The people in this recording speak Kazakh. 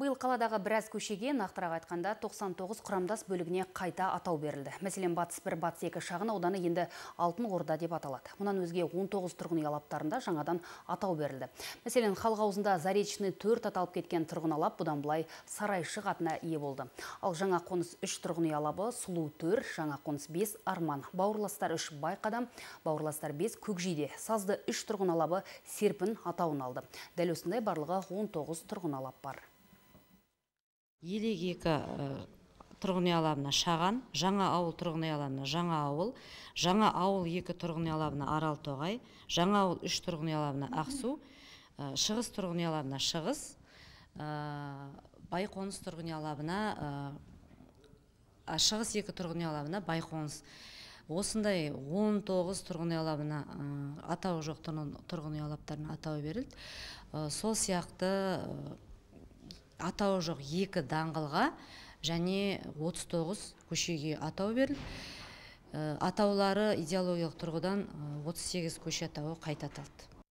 Бұл қаладағы біраз көшеге нақтырақ айтқанда 99 құрамдас бөлігіне қайта атау берілді. Мәселен, батыс 1, батыс 2 шағын ауданы енді алтын орда деп аталады. Мұнан өзге 19 тұрғын үй жаңадан атау берілді. Мәселен, халық аузында Заречный 4 аталып кеткен тұрғын алап бұдан былай сарайшы атына ие болды. Ал жаңа қоныс 3 тұрғын алабы Сұлу жаңа қоныс Арман, бауырластар Байқадам, бауырластар Көкжиде, сазды тұрғын Серпін атауын алды. Дәл осындай барлығы бар елек екі э, тұрғын үй алабына шаған жаңа ауыл тұрғын үй алабына жаңа ауыл жаңа ауыл екі тұрғын үй алабына арал тоғай жаңа ауыл үш тұрғын үй алабына ақсу э, шығыс тұрғын үй алабына шығыс э, байқоныс тұрғын үй алабына шығыс екі тұрғын үй алабына байқоныс осындай 19 тұрғын үй алабына атауы жоқ тұрғын үй алаптарына атауы берілді сол сияқты атауы жоқ екі даңғылға және 39 көшеге атау берілді э, атаулары идеологиялық тұрғыдан 38 э, көше атауы қайта аталды